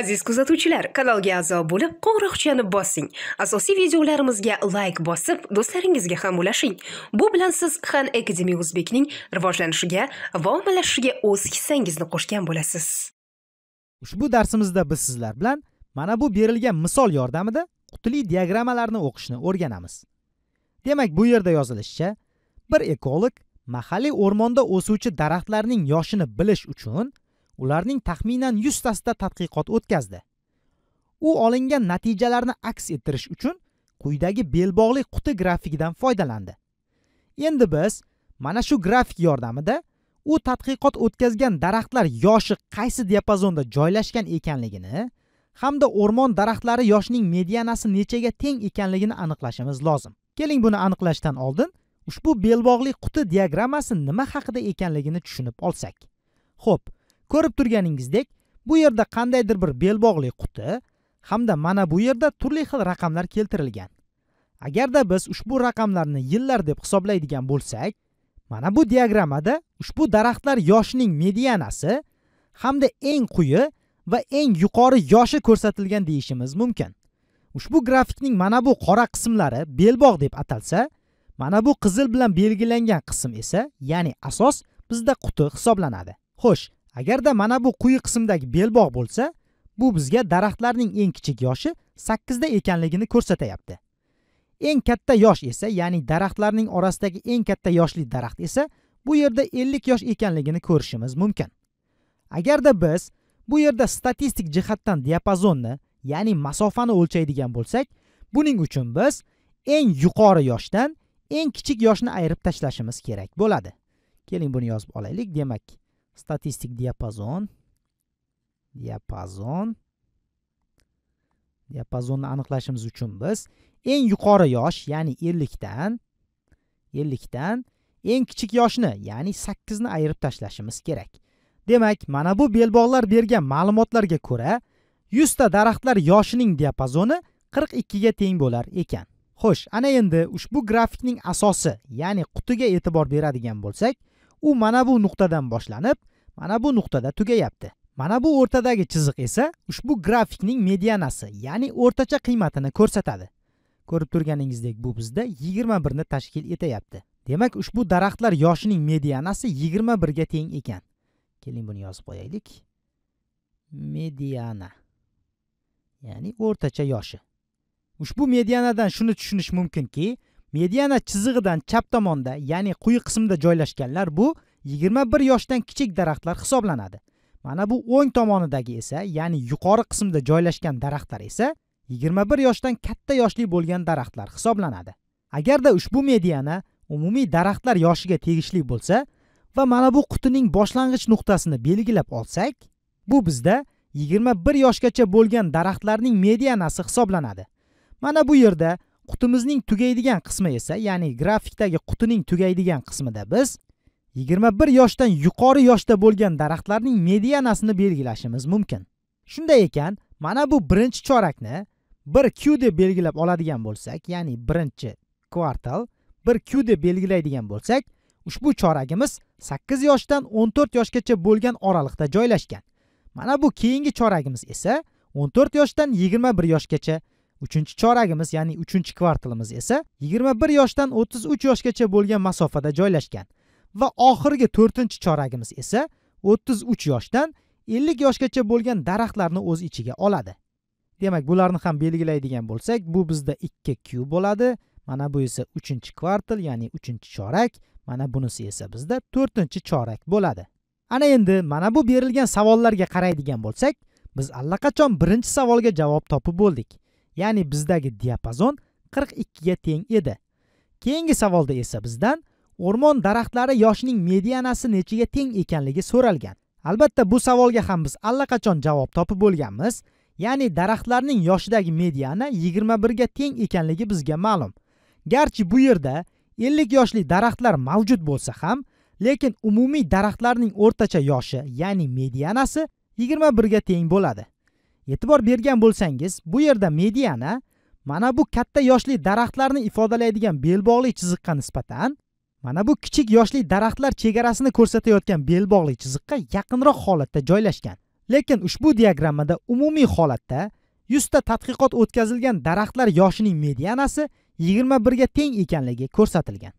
aziz kuzatuvchilar kanalga a'zo bo'lib qo'ng'iroqchani bossing asosiy videolarimizga layk bosib do'stlaringizga ham ulashing bu bilan siz han akademi o'zbekning rivojlanishiga va ommalashishiga o'z hissangizni qo'shgan bo'lasiz ushbu darsimizda biz sizlar bilan mana bu berilgan misol yordamida qutli diagrammalarni o'qishni o'rganamiz demak bu yerda yozilishicha bir ekolog mahalliy o'rmonda o'suvchi daraxtlarning yoshini bilish uchun ularning taxminan yuztasida tadqiqot o'tkazdi u olingan natijalarni aks ettirish uchun quyidagi belbog'li quti grafikidan foydalandi endi biz mana shu grafik yordamida u tadqiqot o'tkazgan daraxtlar yoshi qaysi diapazonda joylashgan ekanligini hamda o'rmon daraxtlari yoshining medianasi nechaga teng ekanligini aniqlashimiz lozim keling buni aniqlashdan oldin ushbu belbog'li quti diagrammasi nima haqida ekanligini tushunib olsak xo'p ko'rib turganingizdek bu yerda qandaydir bir belbog'li quti hamda mana bu yerda turli xil raqamlar keltirilgan agarda biz ushbu raqamlarni yillar deb hisoblaydigan bo'lsak mana bu diagrammada ushbu daraxtlar yoshining medianasi hamda eng quyi va eng yuqori yoshi ko'rsatilgan deyishimiz mumkin ushbu grafikning mana bu qora qismlari belbog' deb atalsa mana bu qizil bilan belgilangan qism esa ya'ni asos bizda quti hisoblanadi xo'sh agarda mana bu quyi qismdagi belbog' bo'lsa bu bizga daraxtlarning eng kichik yoshi sakkizda ekanligini ko'rsatayapti eng katta yosh esa ya'ni daraxtlarning orasidagi eng katta yoshli daraxt esa bu yerda ellik yosh ekanligini ko'rishimiz mumkin agarda biz bu yerda statistik jihatdan diapazonni ya'ni masofani o'lchaydigan bo'lsak buning uchun biz eng yuqori yoshdan eng kichik yoshni ayirib tashlashimiz kerak bo'ladi keling buni yozib olaylik demak статистик диапазон диапазон diapazonni aniqlashimiz uchun biz eng yuqori yosh ya'ni 50 dan 50 dan eng kichik yoshni ya'ni 8 ni ayirib tashlashimiz kerak demak mana bu belbog'lar bergan ma'lumotlarga ko'ra 100 ta daraxtlar yoshining diapazoni 42 ga teng bo'lar ekan xo'sh ana endi ushbu grafikning asosi ya'ni qutiga e'tibor beradigan bo'lsak u mana bu nuqtadan boshlanib mana bu nuqtada tugayapti mana bu o'rtadagi chiziq esa ushbu grafikning medianasi ya'ni o'rtacha qiymatini ko'rsatadi ko'rib turganingizdek bu bizda yigirma birni tashkil etayapti demak ushbu daraxtlar yoshining medianasi yigirma birga teng ekan keling buni yozib qo'yaylik mediana ya'ni o'rtacha yoshi ushbu medianadan shuni tushunish mumkinki mediana chizig'idan chap tomonda ya'ni quyi qismda joylashganlar bu 21 yoshdan kichik daraxtlar hisoblanadi mana bu o'ng tomonidagi esa ya'ni yuqori qismda joylashgan daraxtlar esa 21 yoshdan katta yoshli bo'lgan daraxtlar hisoblanadi agarda ushbu mediana umumiy daraxtlar yoshiga tegishli bo'lsa va mana bu qutining boshlang'ich nuqtasini belgilab olsak bu bizda 21 yoshgacha bo'lgan daraxtlarning medianasi hisoblanadi mana bu yerda qutimizning tugaydigan qismi esa ya'ni grafikdagi qutining tugaydigan qismida biz 21 yoshdan yuqori yoshda bo'lgan daraxtlarning medianasini belgilashimiz mumkin shunday ekan mana bu birinchi chorakni 1 q deb belgilab oladigan bo'lsak ya'ni birinchi kvartal 1 q deb belgilaydigan bo'lsak ushbu choragimiz 8 yoshdan 14 yoshgacha bo'lgan oraliqda joylashgan mana bu keyingi choragimiz esa 14 yoshdan 21 yoshgacha uchinchi choragimiz ya'ni uchinchi kvartalimiz esa yigirma bir yoshdan o'ttiz uch yoshgacha bo'lgan masofada joylashgan va oxirgi to'rtinchi choragimiz esa o'ttiz uch yoshdan ellik yoshgacha bo'lgan daraxtlarni o'z ichiga oladi demak bularni ham belgilaydigan bo'lsak bu bizda ikki q bo'ladi mana bu esa uchinchi kvartal ya'ni uchinchi chorak mana bunisi esa bizda to'rtinchi chorak bo'ladi ana endi mana bu berilgan savollarga qaraydigan bo'lsak biz allaqachon birinchi savolga javob topib bo'ldik ya'ni bizdagi diapazon 42 ga teng edi keyingi savolda esa bizdan o'rmon daraxtlari yoshining medianasi nechiga teng ekanligi so'ralgan albatta bu savolga ham biz allaqachon javob topib bo'lganmiz ya'ni daraxtlarning yoshidagi mediana 21 ga teng ekanligi bizga ma'lum garchi bu yerda 50 yoshli daraxtlar mavjud bo'lsa ham lekin umumiy daraxtlarning o'rtacha yoshi ya'ni medianasi 21 ga teng bo'ladi e'tibor bergan bo'lsangiz bu yerda mediana mana bu katta yoshli daraxtlarni ifodalaydigan belbog'li chiziqqa nisbatan mana bu kichik yoshli daraxtlar chegarasini ko'rsatayotgan belbog'li chiziqqa yaqinroq holatda joylashgan lekin ushbu diagrammada umumiy holatda yuzta tadqiqot o'tkazilgan daraxtlar yoshining medianasi yigirma birga teng ekanligi ko'rsatilgan